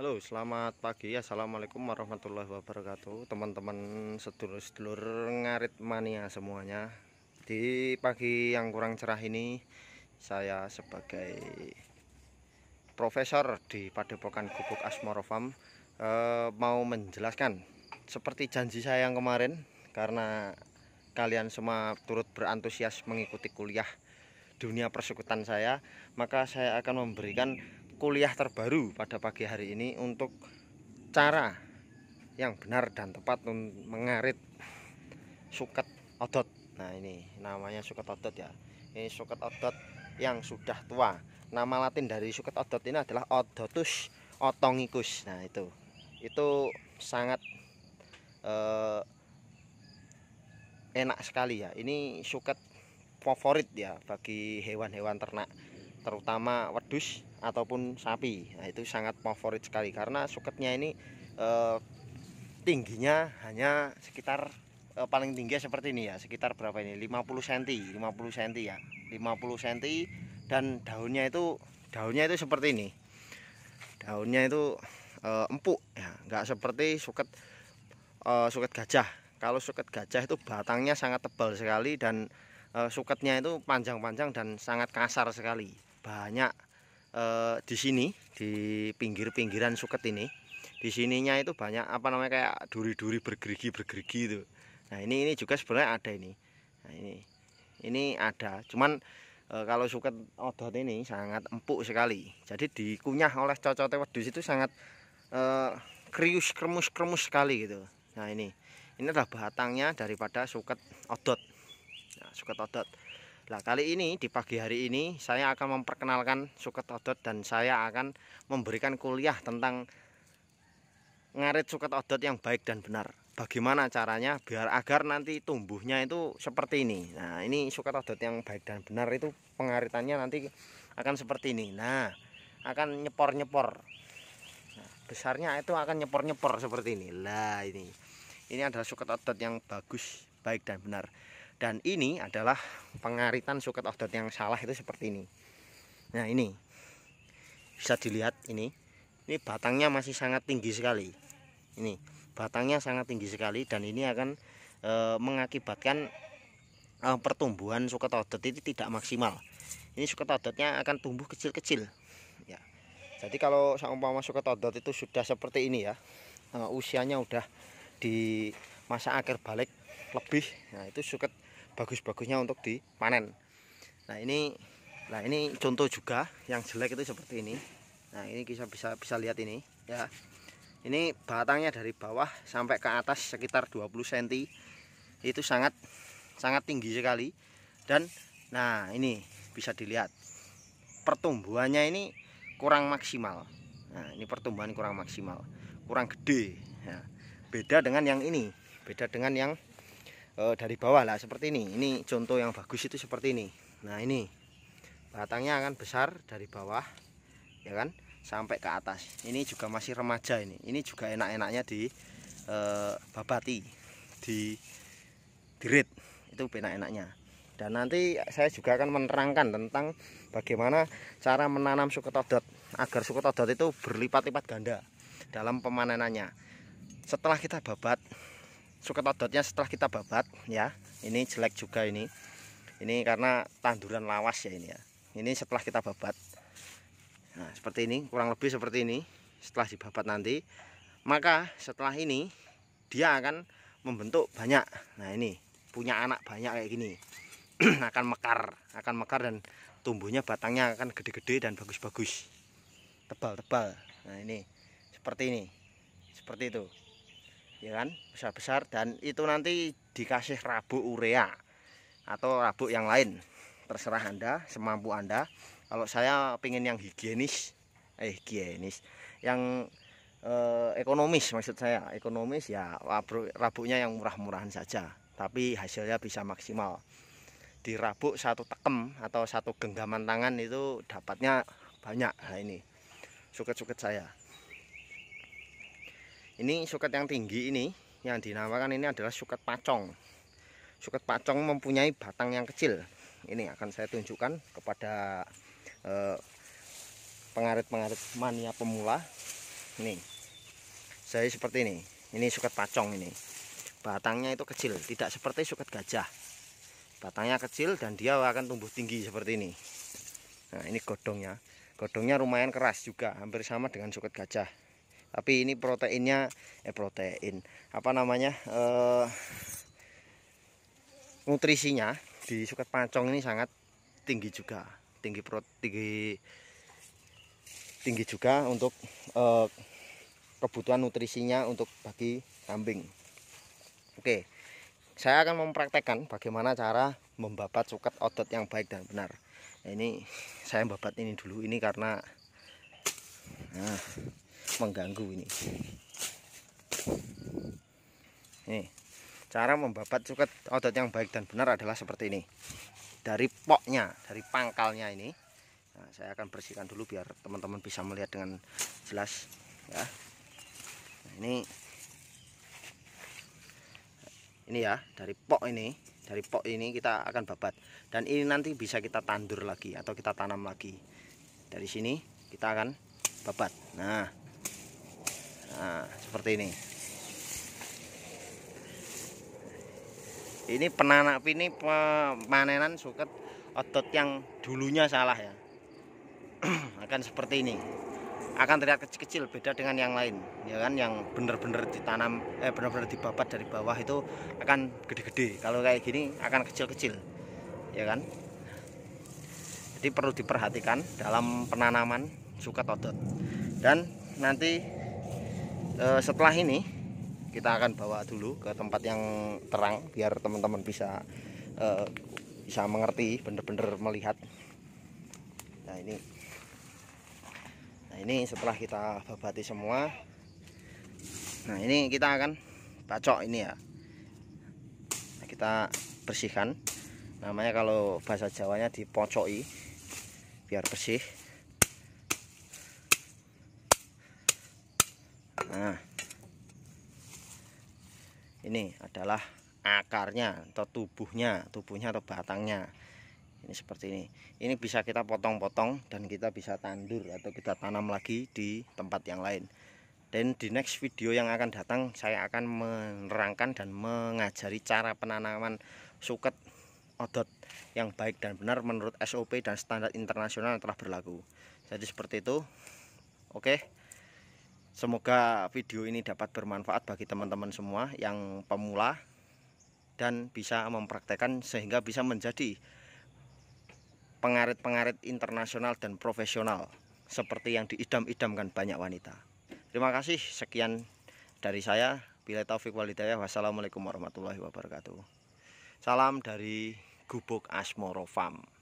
Halo selamat pagi Assalamualaikum warahmatullahi wabarakatuh teman-teman sedulur-sedulur ngarit mania semuanya di pagi yang kurang cerah ini saya sebagai profesor di Padepokan Gubuk Asmorofam eh, mau menjelaskan seperti janji saya yang kemarin karena kalian semua turut berantusias mengikuti kuliah dunia persekutan saya maka saya akan memberikan kuliah terbaru pada pagi hari ini untuk cara yang benar dan tepat mengarit suket odot nah ini namanya suket odot ya ini suket odot yang sudah tua nama latin dari suket odot ini adalah odotus otongikus nah itu itu sangat eh, enak sekali ya ini suket favorit ya bagi hewan-hewan ternak terutama wedus ataupun sapi nah, itu sangat favorit sekali karena suketnya ini eh, tingginya hanya sekitar eh, paling tinggi seperti ini ya sekitar berapa ini 50 cm 50 cm ya 50 cm dan daunnya itu daunnya itu seperti ini daunnya itu eh, empuk ya enggak seperti suket eh, suket gajah kalau suket gajah itu batangnya sangat tebal sekali dan e, suketnya itu panjang-panjang dan sangat kasar sekali banyak eh, di sini di pinggir-pinggiran suket ini di sininya itu banyak apa namanya kayak duri-duri bergerigi bergerigi itu nah ini ini juga sebenarnya ada ini nah ini ini ada cuman e, kalau suket odot ini sangat empuk sekali jadi dikunyah oleh cocote wedus itu sangat e, krius kremus kremus sekali gitu nah ini ini adalah batangnya daripada suket odot nah, suket odot Nah, kali ini di pagi hari ini saya akan memperkenalkan suket odot dan saya akan memberikan kuliah tentang ngarit suket odot yang baik dan benar. Bagaimana caranya biar agar nanti tumbuhnya itu seperti ini. Nah, ini suket odot yang baik dan benar itu pengaritannya nanti akan seperti ini. Nah, akan nyepor-nyepor. Nah, besarnya itu akan nyepor-nyepor seperti ini. Lah ini. Ini adalah suket odot yang bagus, baik dan benar dan ini adalah pengaritan suket odot yang salah itu seperti ini nah ini bisa dilihat ini ini batangnya masih sangat tinggi sekali ini batangnya sangat tinggi sekali dan ini akan e, mengakibatkan e, pertumbuhan suket odot itu tidak maksimal ini suket odotnya akan tumbuh kecil-kecil ya jadi kalau seumpama suket odot itu sudah seperti ini ya e, usianya udah di masa akhir balik lebih nah itu suket bagus-bagusnya untuk dipanen nah ini nah ini contoh juga yang jelek itu seperti ini nah ini bisa bisa bisa lihat ini ya ini batangnya dari bawah sampai ke atas sekitar 20 cm itu sangat sangat tinggi sekali dan nah ini bisa dilihat pertumbuhannya ini kurang maksimal nah ini pertumbuhan kurang maksimal kurang gede ya. beda dengan yang ini beda dengan yang uh, dari bawah lah seperti ini ini contoh yang bagus itu seperti ini nah ini batangnya akan besar dari bawah ya kan sampai ke atas ini juga masih remaja ini ini juga enak-enaknya di uh, babati di dirit itu enak-enaknya dan nanti saya juga akan menerangkan tentang bagaimana cara menanam suketodot agar suketodot itu berlipat-lipat ganda dalam pemanenannya setelah kita babat suket odotnya setelah kita babat ya ini jelek juga ini ini karena tanduran lawas ya ini ya ini setelah kita babat nah seperti ini kurang lebih seperti ini setelah dibabat nanti maka setelah ini dia akan membentuk banyak nah ini punya anak banyak kayak gini akan mekar akan mekar dan tumbuhnya batangnya akan gede-gede dan bagus-bagus tebal-tebal nah ini seperti ini seperti itu ya kan besar-besar dan itu nanti dikasih rabu urea atau rabu yang lain terserah anda semampu anda kalau saya pingin yang higienis eh higienis yang eh, ekonomis maksud saya ekonomis ya rabuknya yang murah-murahan saja tapi hasilnya bisa maksimal di rabu satu tekem atau satu genggaman tangan itu dapatnya banyak nah ini suket-suket saya ini suket yang tinggi ini yang dinamakan ini adalah suket pacong suket pacong mempunyai batang yang kecil ini akan saya tunjukkan kepada eh, pengarit-pengarit mania pemula ini saya seperti ini ini suket pacong ini batangnya itu kecil tidak seperti suket gajah batangnya kecil dan dia akan tumbuh tinggi seperti ini nah ini godongnya godongnya lumayan keras juga hampir sama dengan suket gajah tapi ini proteinnya eh protein apa namanya uh, nutrisinya di suket pancong ini sangat tinggi juga tinggi pro, tinggi tinggi juga untuk uh, kebutuhan nutrisinya untuk bagi kambing oke saya akan mempraktekkan bagaimana cara membabat suket otot yang baik dan benar ini saya membabat ini dulu ini karena nah, mengganggu ini ini cara membabat cuket otot yang baik dan benar adalah seperti ini dari poknya dari pangkalnya ini nah, saya akan bersihkan dulu biar teman-teman bisa melihat dengan jelas ya nah, ini ini ya dari pok ini dari pok ini kita akan babat dan ini nanti bisa kita tandur lagi atau kita tanam lagi dari sini kita akan babat nah Nah, seperti ini ini penanak ini pemanenan suket otot yang dulunya salah ya akan seperti ini akan terlihat kecil-kecil beda dengan yang lain ya kan yang benar-benar ditanam eh benar-benar dibabat dari bawah itu akan gede-gede kalau kayak gini akan kecil-kecil ya kan jadi perlu diperhatikan dalam penanaman suket otot dan nanti Eh, setelah ini kita akan bawa dulu ke tempat yang terang biar teman-teman bisa uh, bisa mengerti bener-bener melihat nah ini nah ini setelah kita babati semua nah ini kita akan bacok ini ya nah, kita bersihkan namanya kalau bahasa jawanya dipocoi biar bersih Nah, ini adalah akarnya atau tubuhnya, tubuhnya atau batangnya. Ini seperti ini. Ini bisa kita potong-potong dan kita bisa tandur atau kita tanam lagi di tempat yang lain. Dan di next video yang akan datang saya akan menerangkan dan mengajari cara penanaman suket odot yang baik dan benar menurut SOP dan standar internasional yang telah berlaku. Jadi seperti itu. Oke. Okay. Semoga video ini dapat bermanfaat bagi teman-teman semua yang pemula dan bisa mempraktekkan sehingga bisa menjadi pengarit-pengarit internasional dan profesional seperti yang diidam-idamkan banyak wanita. Terima kasih, sekian dari saya. Bila Taufik Walidaya, wassalamualaikum warahmatullahi wabarakatuh. Salam dari Gubuk Asmoro Farm.